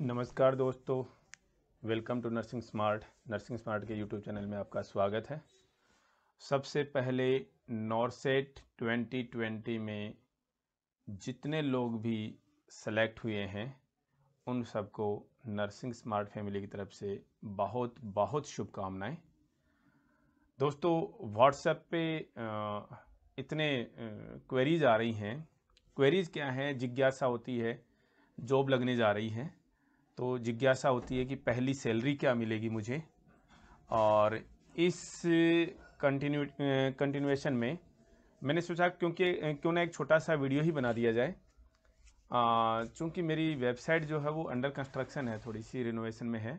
नमस्कार दोस्तों welcome to nursing smart nursing smart के यूट्यूब चैनल में आपका स्वागत है सबसे पहले नॉर्सेट 2020 में जितने लोग भी सेलेक्ट हुए हैं उन सबको नर्सिंग स्मार्ट फैमिली की तरफ से बहुत बहुत शुभकामनाएं दोस्तों व्हाट्सएप पे इतने क्वेरीज आ रही हैं क्वेरीज क्या हैं जिज्ञासा होती है जॉब लगने जा रही है तो जिज्ञासा होती है कि पहली सैलरी क्या मिलेगी मुझे और इस कंटिन्यू कंटिन्यूएशन में मैंने सोचा क्योंकि क्यों ना एक छोटा सा वीडियो ही बना दिया जाए चूँकि मेरी वेबसाइट जो है वो अंडर कंस्ट्रक्शन है थोड़ी सी रिनोवेशन में है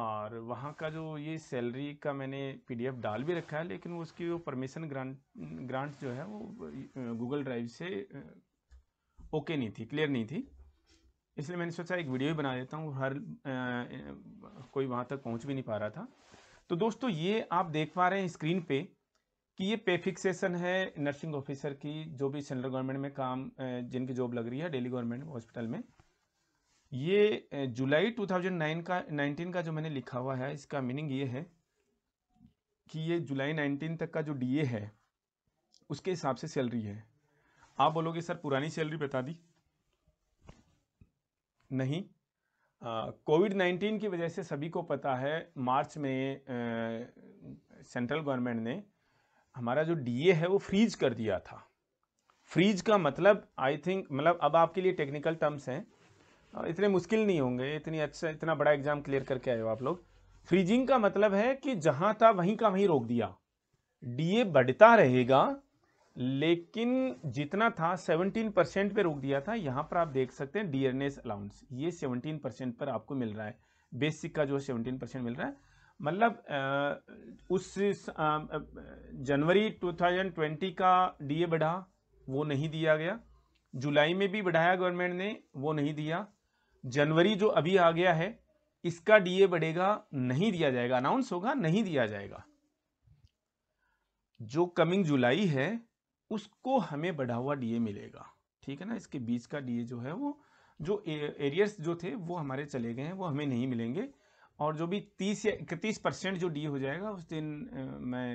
और वहाँ का जो ये सैलरी का मैंने पीडीएफ डाल भी रखा है लेकिन उसकी वो परमिशन ग्रांट ग्रांट जो है वो गूगल ड्राइव से ओके नहीं थी क्लियर नहीं थी इसलिए मैंने सोचा एक वीडियो भी बना देता हूँ हर आ, कोई वहाँ तक पहुँच भी नहीं पा रहा था तो दोस्तों ये आप देख पा रहे हैं स्क्रीन पे कि ये पे फिक्सेशन है नर्सिंग ऑफिसर की जो भी सेंट्रल गवर्नमेंट में काम जिनकी जॉब लग रही है डेली गवर्नमेंट हॉस्पिटल में ये जुलाई 2009 का 19 का जो मैंने लिखा हुआ है इसका मीनिंग ये है कि ये जुलाई 19 तक का जो डीए है उसके हिसाब से सैलरी है आप बोलोगे सर पुरानी सैलरी बता दी नहीं कोविड नाइन्टीन की वजह से सभी को पता है मार्च में सेंट्रल गवर्नमेंट ने हमारा जो डीए है वो फ्रीज कर दिया था फ्रीज का मतलब आई थिंक मतलब अब आपके लिए टेक्निकल टर्म्स हैं इतने मुश्किल नहीं होंगे इतनी अच्छा इतना बड़ा एग्जाम क्लियर करके आए हो आप लोग फ्रीजिंग का मतलब है कि जहां था वहीं का वहीं रोक दिया डीए बढ़ता रहेगा लेकिन जितना था 17 परसेंट पर रोक दिया था यहाँ पर आप देख सकते हैं डीएनएस अलाउंस ये 17 परसेंट पर आपको मिल रहा है बेसिक का जो 17 परसेंट मिल रहा है मतलब उस जनवरी 2020 का डीए बढ़ा वो नहीं दिया गया जुलाई में भी बढ़ाया गवर्नमेंट ने वो नहीं दिया जनवरी जो अभी आ गया है इसका डीए बढ़ेगा नहीं दिया जाएगा अनाउंस होगा नहीं दिया जाएगा जो कमिंग जुलाई है उसको हमें बढ़ा हुआ डीए मिलेगा ठीक है ना इसके बीच का डीए जो है वो जो एरियर्स जो थे वो हमारे चले गए हैं वो हमें नहीं मिलेंगे और जो भी तीस या इकतीस परसेंट जो डी हो जाएगा उस दिन मैं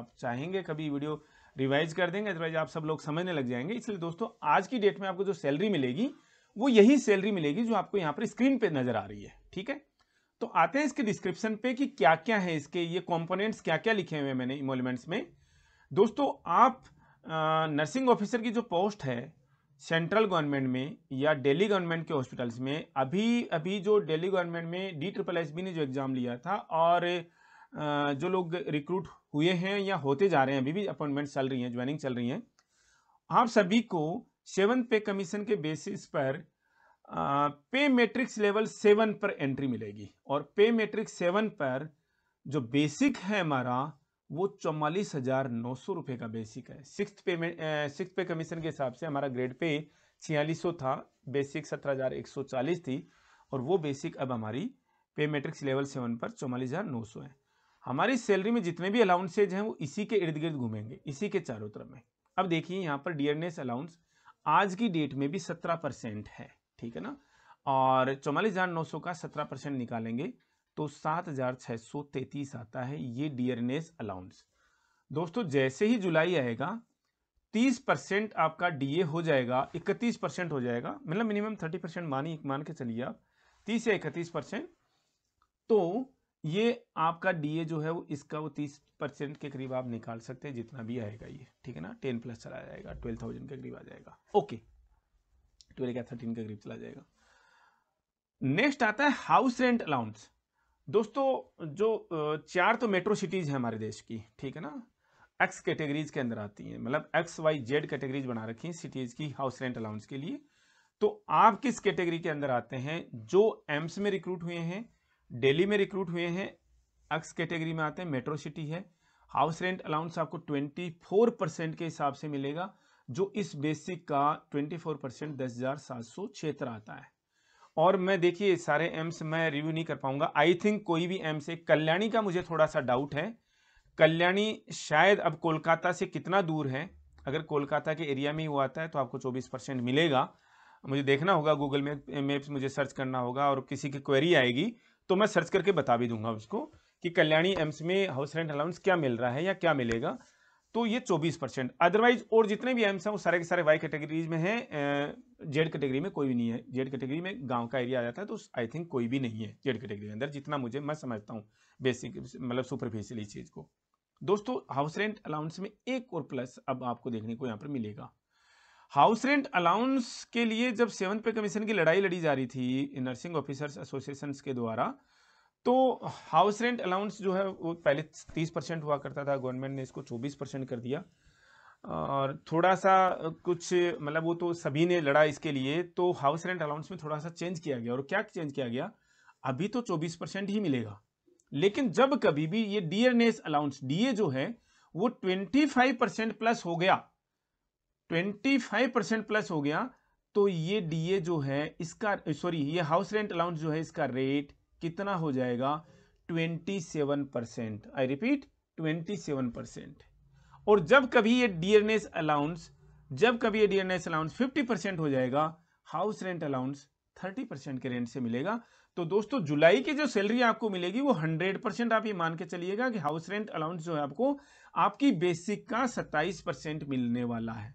आप चाहेंगे कभी वीडियो रिवाइज कर देंगे अदरवाइज आप सब लोग समझने लग जाएंगे इसलिए दोस्तों आज की डेट में आपको जो सैलरी मिलेगी वो यही सैलरी मिलेगी जो आपको यहाँ पर स्क्रीन पर नजर आ रही है ठीक है तो आते हैं इसके डिस्क्रिप्शन पे कि क्या क्या है इसके ये कंपोनेंट्स क्या क्या लिखे हुए हैं मैंने इमोलमेंट्स में दोस्तों आप नर्सिंग ऑफिसर की जो पोस्ट है सेंट्रल गवर्नमेंट में या दिल्ली गवर्नमेंट के हॉस्पिटल्स में अभी अभी जो दिल्ली गवर्नमेंट में डी ट्रिपल एस बी ने जो एग्ज़ाम लिया था और जो लोग रिक्रूट हुए हैं या होते जा रहे हैं अभी भी अपॉइंटमेंट चल रही हैं ज्वाइनिंग चल रही हैं आप सभी को सेवन पे कमीशन के बेसिस पर पे मैट्रिक्स लेवल सेवन पर एंट्री मिलेगी और पे मैट्रिक्स सेवन पर जो बेसिक है हमारा वो चौवालीस हज़ार नौ सौ रुपये का बेसिक है six payment six pay commission के हिसाब से हमारा ग्रेड पे छियालीस सौ था बेसिक सत्रह हज़ार एक सौ चालीस थी और वो बेसिक अब हमारी पे मेट्रिक्स लेवल सेवन पर चौवालीस हज़ार नौ सौ है हमारी सैलरी में जितने भी अलाउंसेज हैं वो इसी के इर्द गिर्द घूमेंगे इसी के चारों तरफ में अब देखिए यहाँ पर डी अलाउंस आज की डेट में भी सत्रह परसेंट है ठीक है ना और चौवालीस हज़ार नौ सौ का सत्रह परसेंट निकालेंगे तो सात हजार छह सौ तैतीस आता है ये डीआरएनएस अलाउंस दोस्तों जैसे ही जुलाई आएगा तीस परसेंट आपका डीए हो जाएगा इकतीस परसेंट हो जाएगा मतलब मिनिमम थर्टी परसेंट मानी मान के चलिए आप तीस या इकतीस परसेंट तो ये आपका डीए जो है वो इसका वो तीस परसेंट के करीब आप निकाल सकते हैं जितना भी आएगा ये ठीक है ना टेन प्लस चला जाएगा ट्वेल्व थाउजेंड के करीब आ जाएगा ओके ट्वेल्व या थर्टीन के करीब चला जाएगा नेक्स्ट आता है हाउस रेंट अलाउंस दोस्तों जो चार तो मेट्रो सिटीज़ हैं हमारे देश की ठीक है ना एक्स कैटेगरीज के अंदर आती हैं मतलब एक्स वाई जेड कैटेगरीज बना रखी हैं सिटीज़ की हाउस रेंट अलाउंस के लिए तो आप किस कैटेगरी के अंदर आते हैं जो एम्स में रिक्रूट हुए हैं दिल्ली में रिक्रूट हुए हैं एक्स कैटेगरी में आते हैं मेट्रो सिटी है हाउस रेंट अलाउंस आपको 24 परसेंट के हिसाब से मिलेगा जो इस बेसिक का 24 परसेंट दस आता है और मैं देखिए सारे एम्स मैं रिव्यू नहीं कर पाऊंगा आई थिंक कोई भी एम्स है कल्याणी का मुझे थोड़ा सा डाउट है कल्याणी शायद अब कोलकाता से कितना दूर है अगर कोलकाता के एरिया में ही हुआ आता है तो आपको 24 परसेंट मिलेगा मुझे देखना होगा गूगल मैप मैप्स मुझे सर्च करना होगा और किसी की क्वेरी आएगी तो मैं सर्च करके बता भी दूंगा उसको कि कल्याणी एम्स में हाउस रेंट अलाउंस क्या मिल रहा है या क्या मिलेगा तो ये 24 परसेंट अदरवाइज और जितने भी एम्स हैं वो सारे के सारे वाई कैटेगरीज में हैं जेड कैटेगरी में कोई भी नहीं है जेड कैटेगरी में गांव का एरिया आ जाता है तो आई थिंक कोई भी नहीं है जेड कैटेगरी के अंदर जितना मुझे मैं समझता हूँ बेसिक मतलब सुपरफिशियली चीज़ को दोस्तों हाउस रेंट अलाउंस में एक और प्लस अब आपको देखने को यहाँ पर मिलेगा हाउस रेंट अलाउंस के लिए जब सेवन पे कमीशन की लड़ाई लड़ी जा रही थी नर्सिंग ऑफिसर्स एसोसिएशन के द्वारा तो हाउस रेंट अलाउंस जो है वो पहले तीस परसेंट हुआ करता था गवर्नमेंट ने इसको चौबीस परसेंट कर दिया और थोड़ा सा कुछ मतलब वो तो सभी ने लड़ा इसके लिए तो हाउस रेंट अलाउंस में थोड़ा सा चेंज किया गया और क्या चेंज किया गया अभी तो चौबीस परसेंट ही मिलेगा लेकिन जब कभी भी ये डीएनएस अलाउंस डीए जो है वो ट्वेंटी फाइव परसेंट प्लस हो गया ट्वेंटी फाइव परसेंट प्लस हो गया तो ये डीए जो है इसका सॉरी ये हाउस रेंट अलाउंस जो है इसका रेट कितना हो जाएगा 27 परसेंट आई रिपीट 27 परसेंट और जब कभी ये डियरनेस अलाउंस जब कभी ये डियरनेस अलाउंस 50 परसेंट हो जाएगा हाउस रेंट अलाउंस 30 परसेंट के रेंट से मिलेगा तो दोस्तों जुलाई की जो सैलरी आपको मिलेगी वो 100 परसेंट आप ये मान के चलिएगा कि हाउस रेंट अलाउंस जो है आपको आपकी बेसिक का 27 परसेंट मिलने वाला है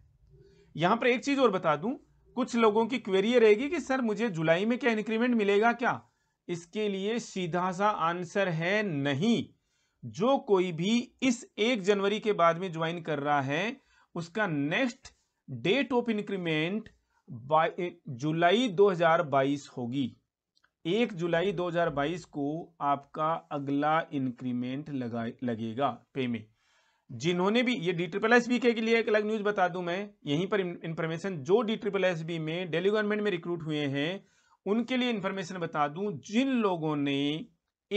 यहां पर एक चीज और बता दूं कुछ लोगों की क्वेरी रहेगी कि सर मुझे जुलाई में क्या इंक्रीमेंट मिलेगा क्या इसके लिए सीधा सा आंसर है नहीं जो कोई भी इस एक जनवरी के बाद में ज्वाइन कर रहा है उसका नेक्स्ट डेट ऑफ इंक्रीमेंट जुलाई 2022 होगी एक जुलाई 2022 को आपका अगला इंक्रीमेंट लगा लगेगा पे में जिन्होंने भी ये डी ट्रिपल एस बी के लिए एक अलग न्यूज बता दूं मैं यहीं पर इंफॉर्मेशन जो डी ट्रिपल एस बी में डेली गवर्नमेंट में रिक्रूट हुए हैं उनके लिए इंफॉर्मेशन बता दूं जिन लोगों ने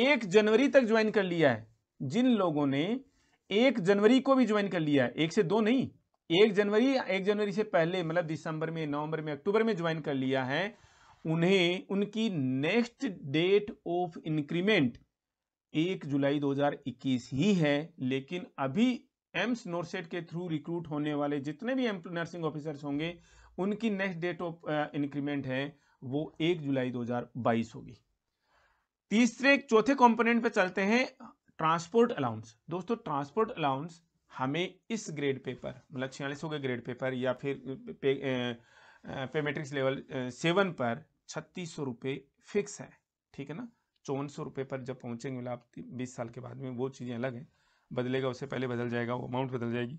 एक जनवरी तक ज्वाइन कर लिया है जिन लोगों ने एक जनवरी को भी ज्वाइन कर लिया है एक से दो नहीं एक जनवरी एक जनवरी से पहले मतलब दिसंबर में नवंबर में अक्टूबर में ज्वाइन कर लिया है उन्हें उनकी नेक्स्ट डेट ऑफ इंक्रीमेंट एक जुलाई 2021 ही है लेकिन अभी एम्स नोरसेट के थ्रू रिक्रूट होने वाले जितने भी नर्सिंग ऑफिसर्स होंगे उनकी नेक्स्ट डेट ऑफ इंक्रीमेंट है वो एक जुलाई 2022 होगी तीसरे चौथे कंपोनेंट पे चलते हैं ट्रांसपोर्ट अलाउंस दोस्तों ट्रांसपोर्ट अलाउंस हमें इस ग्रेड पेपर मतलब छियालीस के ग्रेड पेपर या फिर पे, पे, पे लेवल सेवन पर छत्तीस सौ रुपये फिक्स है ठीक है ना चौवन सौ रुपये पर जब पहुंचेंगे मतलब आप बीस साल के बाद में वो चीज़ें अलग हैं बदलेगा उससे पहले बदल जाएगा वो अमाउंट बदल जाएगी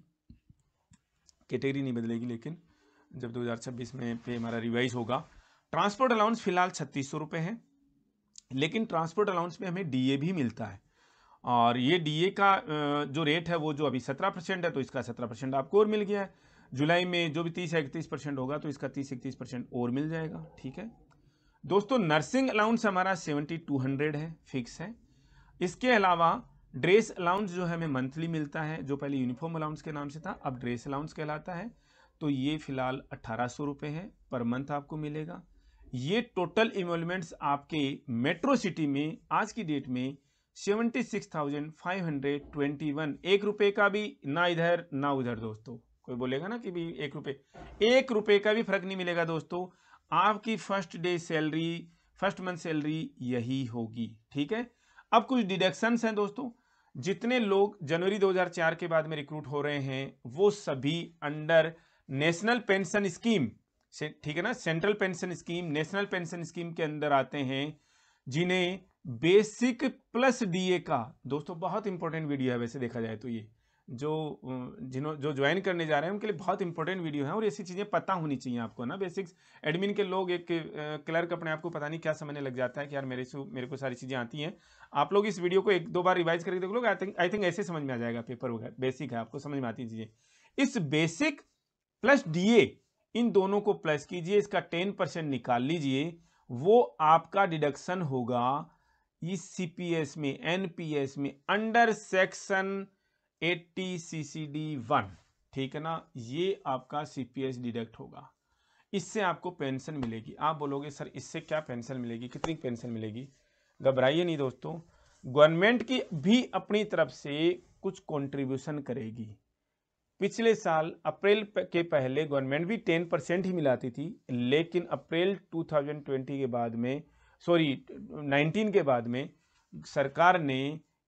कैटेगरी नहीं बदलेगी लेकिन जब 2026 में पे हमारा रिवाइज होगा ट्रांसपोर्ट अलाउंस फिलहाल छत्तीस सौ रुपये है लेकिन ट्रांसपोर्ट अलाउंस में हमें डीए भी मिलता है और ये डीए का जो रेट है वो जो अभी सत्रह परसेंट है तो इसका सत्रह परसेंट आपको और मिल गया है जुलाई में जो भी तीस या इकतीस परसेंट होगा तो इसका तीस इकतीस परसेंट और मिल जाएगा ठीक है दोस्तों नर्सिंग अलाउंस हमारा सेवेंटी टू हंड्रेड है फिक्स है इसके अलावा ड्रेस अलाउंस जो है हमें मंथली मिलता है जो पहले यूनिफॉर्म अलाउंस के नाम से था अब ड्रेस अलाउंस कहलाता है तो ये फिलहाल अट्ठारह सौ रुपये है पर मंथ आपको मिलेगा ये टोटल इन्वॉल्वमेंट्स आपके मेट्रो सिटी में आज की डेट में seventy six thousand five hundred twenty one एक रुपये का भी ना इधर ना उधर दोस्तों कोई बोलेगा ना कि भी एक रुपये एक रुपये का भी फर्क नहीं मिलेगा दोस्तों आपकी first day salary first month salary यही होगी ठीक है अब कुछ डिडक्शंस हैं दोस्तों जितने लोग जनवरी 2004 के बाद में रिक्रूट हो रहे हैं वो सभी अंडर नेशनल पेंशन स्कीम ठीक है ना central pension scheme national pension scheme के अंदर आते हैं जिन्हें बेसिक प्लस डीए का दोस्तों बहुत इंपॉर्टेंट वीडियो है वैसे देखा जाए तो ये जो जिन्हों जो ज्वाइन करने जा रहे हैं उनके लिए बहुत इंपॉर्टेंट वीडियो है और ऐसी चीज़ें पता होनी चाहिए आपको ना बेसिक्स एडमिन के लोग एक क्लर्क अपने आप को पता नहीं क्या समझने लग जाता है कि यार मेरे से मेरे को सारी चीज़ें आती हैं आप लोग इस वीडियो को एक दो बार रिवाइज करके देख लोग आई थिंक आई थिंक ऐसे समझ में आ जाएगा पेपर वगैरह बेसिक है आपको समझ में आती चीज़ें इस बेसिक प्लस डी इन दोनों को प्लस कीजिए इसका टेन परसेंट निकाल लीजिए वो आपका डिडक्शन होगा इस सीपीएस में एनपीएस में under section eighty C C D one ठीक है ना ये आपका सीपीएस डिडक्ट होगा इससे आपको पेंशन मिलेगी आप बोलोगे सर इससे क्या पेंशन मिलेगी कितनी पेंशन मिलेगी घबराइए नहीं दोस्तों गवर्नमेंट की भी अपनी तरफ से कुछ कंट्रीब्यूशन करेगी पिछले साल अप्रैल के पहले गवर्नमेंट भी टेन परसेंट ही मिलाती थी लेकिन अप्रैल 2020 के बाद में सॉरी 19 के बाद में सरकार ने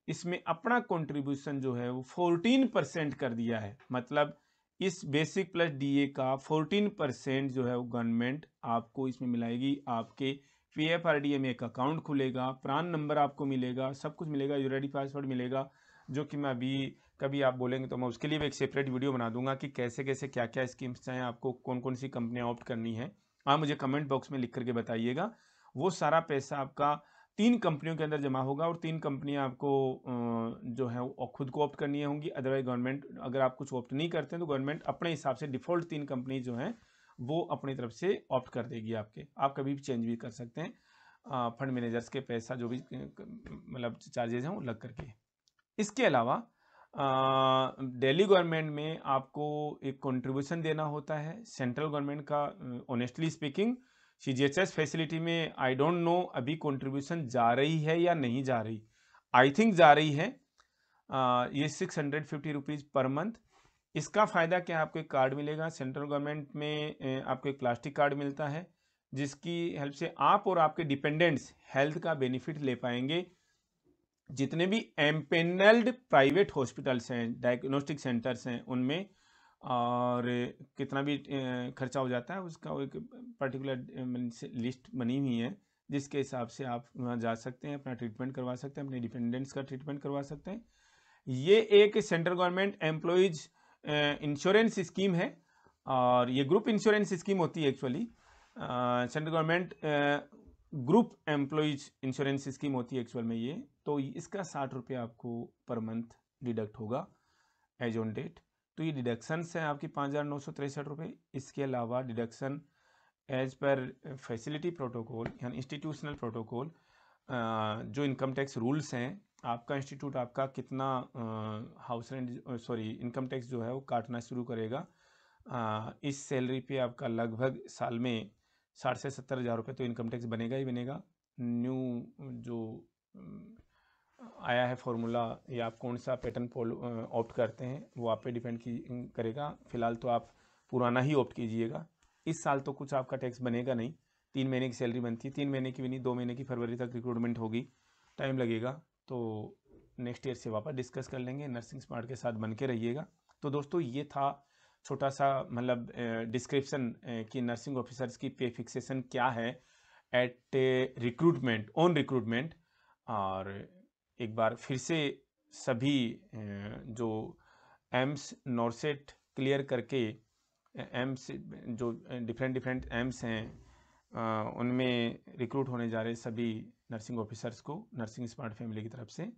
इसमें अपना कंट्रीब्यूशन जो है वो 14 परसेंट कर दिया है मतलब इस बेसिक प्लस डीए का 14 परसेंट जो है वो गवर्नमेंट आपको इसमें मिलाएगी आपके P F R D M एक अकाउंट खुलेगा प्रान नंबर आपको मिलेगा सब कुछ मिलेगा यूरेडी पासवर्ड मिलेगा जो कि मैं अभी कभी आप बोलेंगे तो मैं उसके लिए भी एक सेपरेट वीडियो बना दूंगा कि कैसे कैसे क्या क्या स्कीम्स हैं आपको कौन कौन सी कंपनियाँ ऑप्ट करनी है आप मुझे कमेंट बॉक्स में लिख करके बताइएगा वो सारा पैसा आपका तीन कंपनियों के अंदर जमा होगा और तीन कंपनियां आपको जो है खुद को ऑप्ट करनी होंगी अदरवाइज गवर्नमेंट अगर आप कुछ ऑप्ट नहीं करते हैं तो गवर्नमेंट अपने हिसाब से डिफॉल्ट तीन कंपनी जो हैं वो अपनी तरफ से ऑप्ट कर देगी आपके आप कभी भी चेंज भी कर सकते हैं फंड मैनेजर्स के पैसा जो भी मतलब चार्जेज हैं वो लग करके इसके अलावा दिल्ली गवर्नमेंट में आपको एक कंट्रीब्यूशन देना होता है सेंट्रल गवर्नमेंट का honestly speaking C G H S facility में आई डोंट नो अभी कंट्रीब्यूशन जा रही है या नहीं जा रही आई थिंक जा रही है आ, ये six hundred fifty rupees per month इसका फ़ायदा क्या आपको एक कार्ड मिलेगा सेंट्रल गवर्नमेंट में आपको एक प्लास्टिक कार्ड मिलता है जिसकी हेल्प से आप और आपके डिपेंडेंट्स हेल्थ का बेनिफिट ले पाएंगे जितने भी एम्पेनल्ड प्राइवेट हॉस्पिटल्स हैं डायग्नोस्टिक सेंटर्स हैं उनमें और कितना भी खर्चा हो जाता है उसका एक पर्टिकुलर लिस्ट बनी हुई है जिसके हिसाब से आप वहाँ जा सकते हैं अपना ट्रीटमेंट करवा सकते हैं अपने डिपेंडेंट्स का ट्रीटमेंट करवा सकते हैं ये एक central government employees insurance scheme है और ये ग्रुप इंश्योरेंस स्कीम होती है actually central government group employees insurance scheme होती है एक्चुअल में ये तो इसका साठ रुपये आपको पर मंथ डिडक्ट होगा एज ऑन डेट तो ये डिडक्शन हैं आपकी पाँच हज़ार नौ सौ तिरसठ रुपये इसके अलावा deduction as per facility protocol यानी इंस्टीट्यूशनल प्रोटोकॉल जो इनकम टैक्स रूल्स हैं आपका इंस्टीट्यूट आपका कितना house rent sorry income tax जो है वो काटना शुरू करेगा आ, इस सैलरी पे आपका लगभग साल में साठ से सत्तर हज़ार रुपये तो इनकम टैक्स बनेगा ही बनेगा न्यू जो आया है फॉर्मूला या आप कौन सा पैटर्न फॉलो ऑप्ट करते हैं वो आप पे डिपेंड की करेगा फिलहाल तो आप पुराना ही ऑप्ट कीजिएगा इस साल तो कुछ आपका टैक्स बनेगा नहीं तीन महीने की सैलरी बनती है तीन महीने की भी नहीं दो महीने की फरवरी तक रिक्रूटमेंट होगी टाइम लगेगा तो नेक्स्ट ईयर से वापस डिस्कस कर लेंगे नर्सिंग स्मार्ट के साथ बन के रहिएगा तो दोस्तों ये था छोटा सा मतलब डिस्क्रिप्शन कि नर्सिंग ऑफिसर्स की पे फिक्सेशन क्या है एट रिक्रूटमेंट ऑन रिक्रूटमेंट और एक बार फिर से सभी जो एम्स नॉर्सेट क्लियर करके एम्स जो डिफरेंट डिफरेंट एम्स हैं उनमें रिक्रूट होने जा रहे सभी नर्सिंग ऑफिसर्स को नर्सिंग स्मार्ट फैमिली की तरफ से